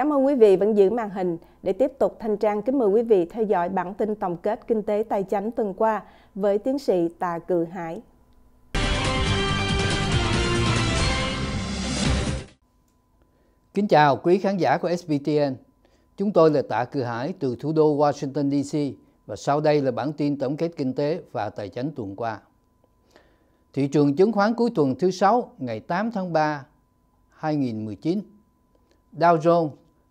Cảm ơn quý vị vẫn giữ màn hình để tiếp tục thanh trang kính mời quý vị theo dõi bản tin tổng kết kinh tế tài chính tuần qua với tiến sĩ Tạ Cự Hải. Kính chào quý khán giả của SBTN. Chúng tôi là Tạ Cự Hải từ thủ đô Washington DC và sau đây là bản tin tổng kết kinh tế và tài chính tuần qua. Thị trường chứng khoán cuối tuần thứ sáu ngày 8 tháng 3 2019 Dow Jones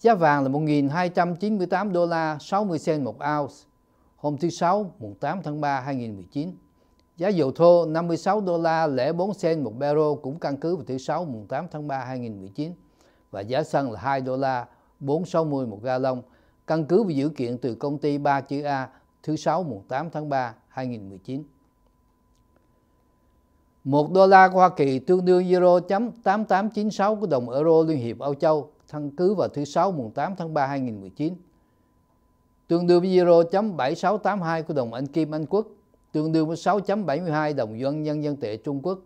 Giá vàng là 1.298 đô la 60 sen một ounce hôm thứ Sáu mùng 8 tháng 3 2019. Giá dầu thô 56 đô la lẻ 4 sen một barrel cũng căn cứ vào thứ Sáu mùng 8 tháng 3 2019 và giá xăng là 2 đô la 460 một ga căn cứ vào dữ kiện từ công ty 3 chữ A thứ Sáu mùng 8 tháng 3 2019. Một đô la của Hoa Kỳ tương đương euro 8896 của đồng euro Liên hiệp Âu Châu căn cứ vào thứ Sáu mùng 8 tháng 3 2019. Tương đương với 0.7682 của đồng Anh Kim Anh Quốc, tương đương với 6.72 đồng Yuan Nhân dân tệ Trung Quốc,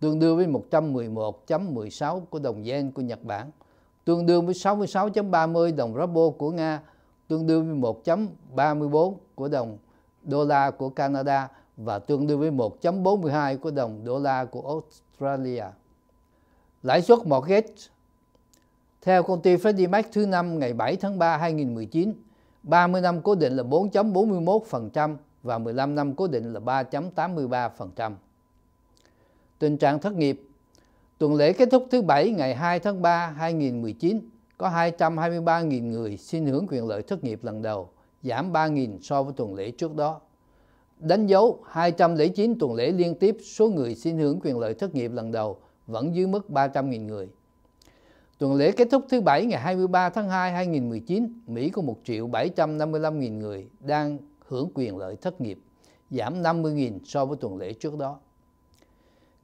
tương đương với 111.16 của đồng Yen của Nhật Bản, tương đương với 66.30 đồng Ruble của Nga, tương đương với 1.34 của đồng đô la của Canada và tương đương với 1.42 của đồng đô la của Australia. Lãi suất mortgage theo công ty Freddie Mac thứ năm ngày 7 tháng 3 2019, 30 năm cố định là 4.41% và 15 năm cố định là 3.83%. Tình trạng thất nghiệp Tuần lễ kết thúc thứ Bảy ngày 2 tháng 3 2019, có 223.000 người xin hưởng quyền lợi thất nghiệp lần đầu, giảm 3.000 so với tuần lễ trước đó. Đánh dấu 209 tuần lễ liên tiếp số người xin hưởng quyền lợi thất nghiệp lần đầu vẫn dưới mức 300.000 người. Tuần lễ kết thúc thứ Bảy ngày 23 tháng 2 2019, Mỹ có 1 triệu 755 000 người đang hưởng quyền lợi thất nghiệp, giảm 50 000 so với tuần lễ trước đó.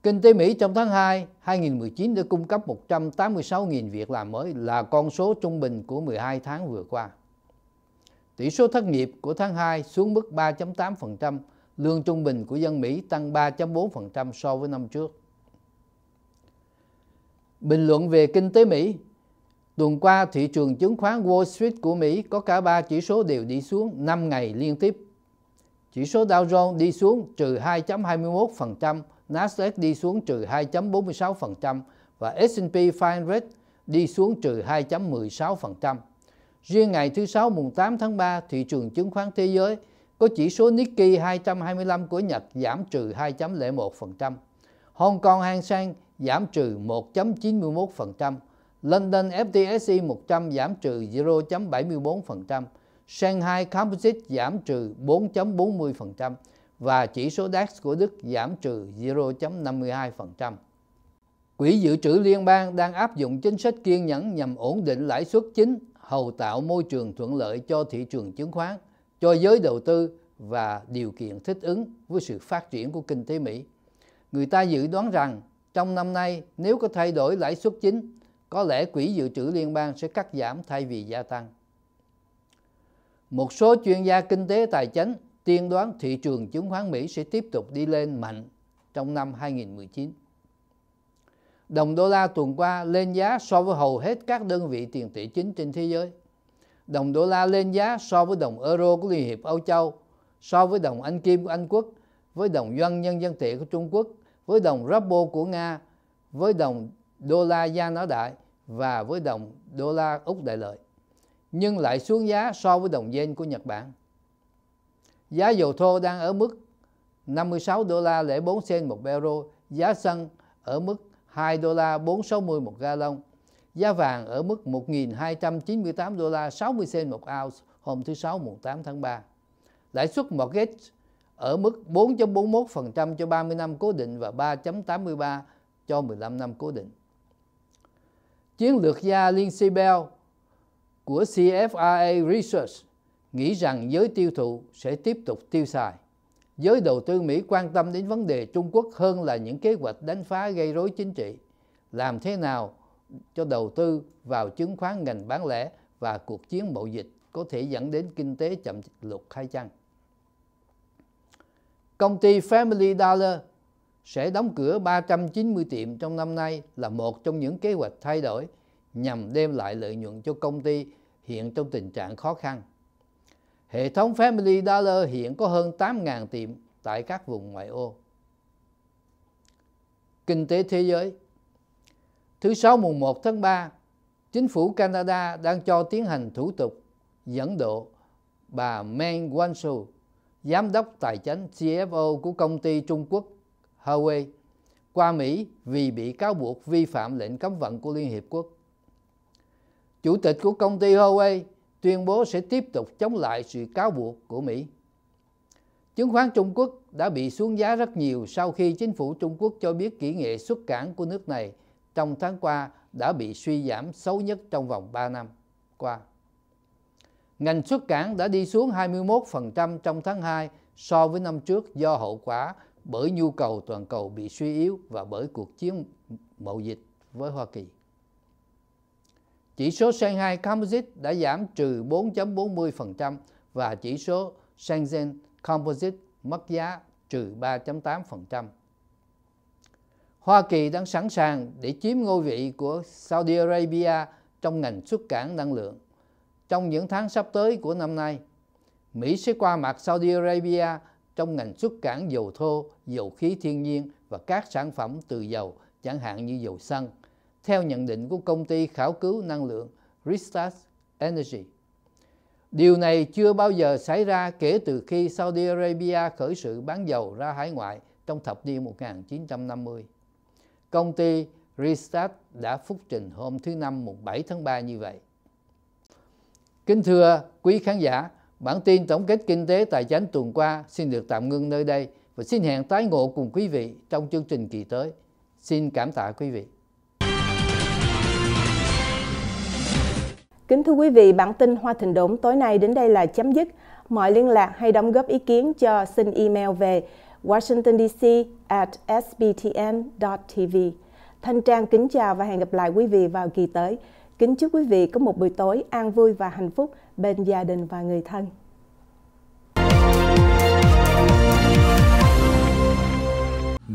Kinh tế Mỹ trong tháng 2 2019 đã cung cấp 186.000 việc làm mới là con số trung bình của 12 tháng vừa qua. Tỷ số thất nghiệp của tháng 2 xuống mức 3.8%, lương trung bình của dân Mỹ tăng 3.4% so với năm trước. Bình luận về kinh tế Mỹ Tuần qua, thị trường chứng khoán Wall Street của Mỹ có cả 3 chỉ số đều đi xuống 5 ngày liên tiếp. Chỉ số Dow Jones đi xuống trừ 2.21%, Nasdaq đi xuống trừ 2.46% và S&P 500 đi xuống trừ 2.16%. Riêng ngày thứ Sáu mùng 8 tháng 3, thị trường chứng khoán thế giới có chỉ số Nikkei 225 của Nhật giảm trừ 2.01%. Hong Kong Hang Seng giảm trừ 1.91%, London FTSE 100 giảm trừ 0.74%, Shanghai Composite giảm trừ 4.40% và chỉ số DAX của Đức giảm trừ 0.52%. Quỹ dự trữ liên bang đang áp dụng chính sách kiên nhẫn nhằm ổn định lãi suất chính, hầu tạo môi trường thuận lợi cho thị trường chứng khoán, cho giới đầu tư và điều kiện thích ứng với sự phát triển của kinh tế Mỹ người ta dự đoán rằng trong năm nay nếu có thay đổi lãi suất chính, có lẽ quỹ dự trữ liên bang sẽ cắt giảm thay vì gia tăng. Một số chuyên gia kinh tế tài chính tiên đoán thị trường chứng khoán Mỹ sẽ tiếp tục đi lên mạnh trong năm 2019. Đồng đô la tuần qua lên giá so với hầu hết các đơn vị tiền tệ chính trên thế giới. Đồng đô la lên giá so với đồng euro của Liên hiệp Âu Châu, so với đồng Anh Kim của Anh Quốc với đồng yuan nhân dân tệ của Trung Quốc, với đồng ruble của Nga, với đồng đô la gia nó đại và với đồng đô la Úc đại lợi, nhưng lại xuống giá so với đồng yen của Nhật Bản. Giá dầu thô đang ở mức 56 đô la lẻ 4 sen một barrel, giá xăng ở mức 2 đô la 460 một ga lông, giá vàng ở mức 1.298 đô la 60 sen một ounce hôm thứ Sáu mùng 8 tháng 3. Lãi suất mortgage ở mức 4.41% cho 30 năm cố định và 3.83 cho 15 năm cố định. Chiến lược gia Lin Bell của CFRA Research nghĩ rằng giới tiêu thụ sẽ tiếp tục tiêu xài. Giới đầu tư Mỹ quan tâm đến vấn đề Trung Quốc hơn là những kế hoạch đánh phá gây rối chính trị. Làm thế nào cho đầu tư vào chứng khoán ngành bán lẻ và cuộc chiến mậu dịch có thể dẫn đến kinh tế chậm lụt hay chăng? Công ty Family Dollar sẽ đóng cửa 390 tiệm trong năm nay là một trong những kế hoạch thay đổi nhằm đem lại lợi nhuận cho công ty hiện trong tình trạng khó khăn. Hệ thống Family Dollar hiện có hơn 8.000 tiệm tại các vùng ngoại ô. Kinh tế thế giới Thứ Sáu mùng 1 tháng 3, chính phủ Canada đang cho tiến hành thủ tục dẫn độ bà Meng Wanzhou giám đốc tài chính CFO của công ty Trung Quốc Huawei, qua Mỹ vì bị cáo buộc vi phạm lệnh cấm vận của Liên Hiệp Quốc. Chủ tịch của công ty Huawei tuyên bố sẽ tiếp tục chống lại sự cáo buộc của Mỹ. Chứng khoán Trung Quốc đã bị xuống giá rất nhiều sau khi chính phủ Trung Quốc cho biết kỹ nghệ xuất cảng của nước này trong tháng qua đã bị suy giảm xấu nhất trong vòng 3 năm qua. Ngành xuất cảng đã đi xuống 21% trong tháng 2 so với năm trước do hậu quả bởi nhu cầu toàn cầu bị suy yếu và bởi cuộc chiến mậu dịch với Hoa Kỳ. Chỉ số Shanghai Composite đã giảm trừ 4.40% và chỉ số Shenzhen Composite mất giá trừ 3.8%. Hoa Kỳ đang sẵn sàng để chiếm ngôi vị của Saudi Arabia trong ngành xuất cảng năng lượng trong những tháng sắp tới của năm nay. Mỹ sẽ qua mặt Saudi Arabia trong ngành xuất cảng dầu thô, dầu khí thiên nhiên và các sản phẩm từ dầu, chẳng hạn như dầu xăng, theo nhận định của công ty khảo cứu năng lượng Ristas Energy. Điều này chưa bao giờ xảy ra kể từ khi Saudi Arabia khởi sự bán dầu ra hải ngoại trong thập niên 1950. Công ty Ristat đã phúc trình hôm thứ Năm 7 tháng 3 như vậy. Kính thưa quý khán giả, bản tin tổng kết kinh tế tài chính tuần qua xin được tạm ngưng nơi đây và xin hẹn tái ngộ cùng quý vị trong chương trình kỳ tới. Xin cảm tạ quý vị. Kính thưa quý vị, bản tin Hoa Thịnh Đỗn tối nay đến đây là chấm dứt. Mọi liên lạc hay đóng góp ý kiến cho xin email về washingtondc at sbtn.tv. Thanh Trang kính chào và hẹn gặp lại quý vị vào kỳ tới. Kính chúc quý vị có một buổi tối an vui và hạnh phúc bên gia đình và người thân.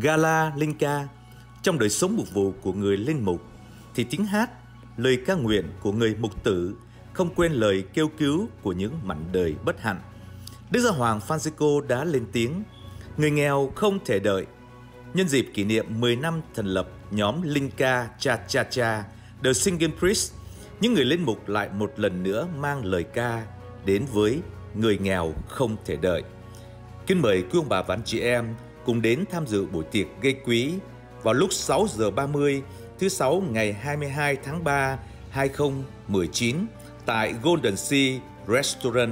Gala Linh Ca Trong đời sống mục vụ của người linh mục thì tiếng hát, lời ca nguyện của người mục tử không quên lời kêu cứu của những mảnh đời bất hạnh. Đức Giáo Hoàng Francisco đã lên tiếng, người nghèo không thể đợi. Nhân dịp kỷ niệm 10 năm thành lập nhóm Linh Ca Cha Cha Cha, The Singing Priest, những người linh mục lại một lần nữa mang lời ca đến với người nghèo không thể đợi. Kính mời quý ông bà và anh chị em cùng đến tham dự buổi tiệc gây quý vào lúc 6 giờ 30 thứ sáu ngày 22 tháng 3 2019 tại Golden Sea Restaurant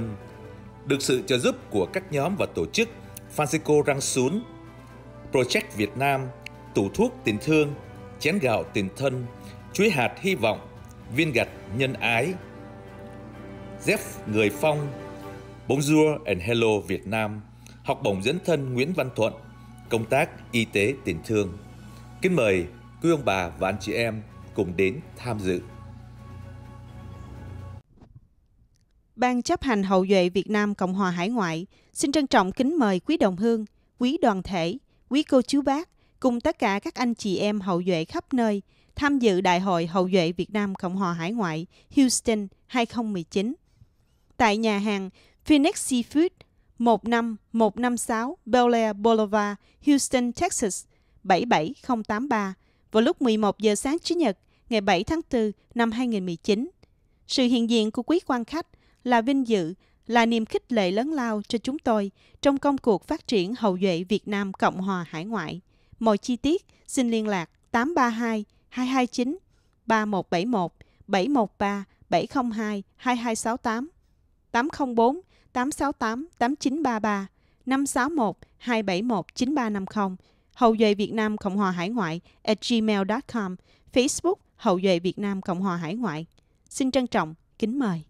được sự trợ giúp của các nhóm và tổ chức Francisco răng Sún, Project Việt Nam, Tủ thuốc tình thương, Chén gạo tình thân, chuỗi hạt hy vọng, viên gạch nhân ái. Jeff Người Phong, Bonjour and Hello Việt Nam, học bổng dẫn thân Nguyễn Văn Thuận, công tác y tế tiền thương. Kính mời quý ông bà và anh chị em cùng đến tham dự. Ban chấp hành hậu duệ Việt Nam Cộng hòa Hải ngoại xin trân trọng kính mời quý đồng hương, quý đoàn thể, quý cô chú bác – cùng tất cả các anh chị em hậu duệ khắp nơi tham dự Đại hội Hậu duệ Việt Nam Cộng hòa Hải ngoại Houston 2019 tại nhà hàng Phoenix Seafood 15156 Bel Air Boulevard, Houston, Texas 77083 vào lúc 11 giờ sáng Chủ nhật ngày 7 tháng 4 năm 2019. Sự hiện diện của quý quan khách là vinh dự, là niềm khích lệ lớn lao cho chúng tôi trong công cuộc phát triển hậu duệ Việt Nam Cộng hòa hải ngoại. Mọi chi tiết xin liên lạc 832 229 3171 713 702 2268 804 868 8933 561 271 9350 hậu duệ Việt Nam Cộng hòa Hải ngoại at gmail.com, Facebook hậu duệ Việt Nam Cộng hòa Hải ngoại. Xin trân trọng, kính mời.